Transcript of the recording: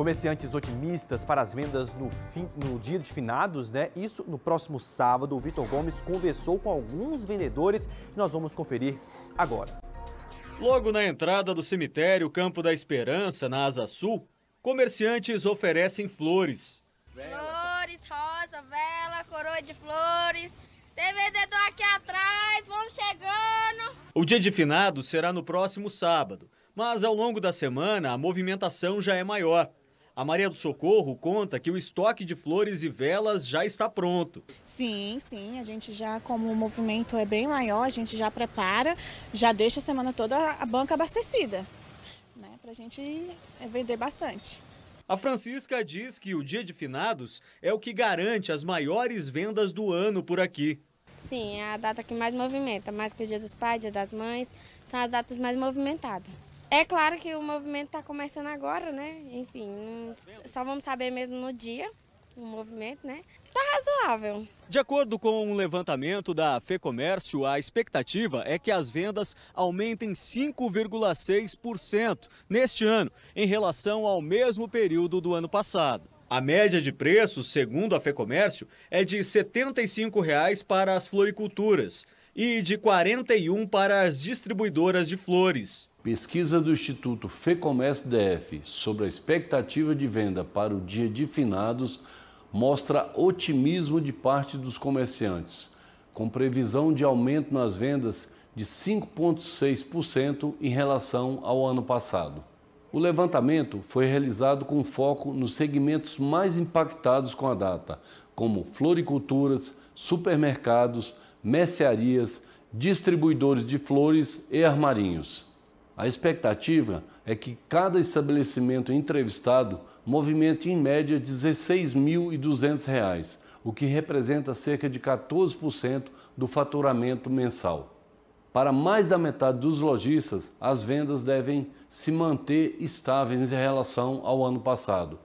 Comerciantes otimistas para as vendas no, fim, no dia de finados, né? Isso no próximo sábado. O Vitor Gomes conversou com alguns vendedores e nós vamos conferir agora. Logo na entrada do cemitério Campo da Esperança, na Asa Sul, comerciantes oferecem flores. Flores, rosa, vela, coroa de flores. Tem vendedor aqui atrás, vamos chegando. O dia de finados será no próximo sábado, mas ao longo da semana a movimentação já é maior. A Maria do Socorro conta que o estoque de flores e velas já está pronto. Sim, sim, a gente já, como o movimento é bem maior, a gente já prepara, já deixa a semana toda a banca abastecida, né, para a gente eh, vender bastante. A Francisca diz que o dia de finados é o que garante as maiores vendas do ano por aqui. Sim, é a data que mais movimenta, mais que o Dia dos Pais, Dia das Mães, são as datas mais movimentadas. É claro que o movimento está começando agora, né? Enfim, só vamos saber mesmo no dia o movimento, né? Está razoável. De acordo com um levantamento da FEComércio, a expectativa é que as vendas aumentem 5,6% neste ano, em relação ao mesmo período do ano passado. A média de preços, segundo a FEComércio, é de R$ 75,00 para as floriculturas e de R$ 41,00 para as distribuidoras de flores. Pesquisa do Instituto FEComércio DF sobre a expectativa de venda para o dia de finados mostra otimismo de parte dos comerciantes, com previsão de aumento nas vendas de 5,6% em relação ao ano passado. O levantamento foi realizado com foco nos segmentos mais impactados com a data, como floriculturas, supermercados, mercearias, distribuidores de flores e armarinhos. A expectativa é que cada estabelecimento entrevistado movimente em média R$ 16.200, o que representa cerca de 14% do faturamento mensal. Para mais da metade dos lojistas, as vendas devem se manter estáveis em relação ao ano passado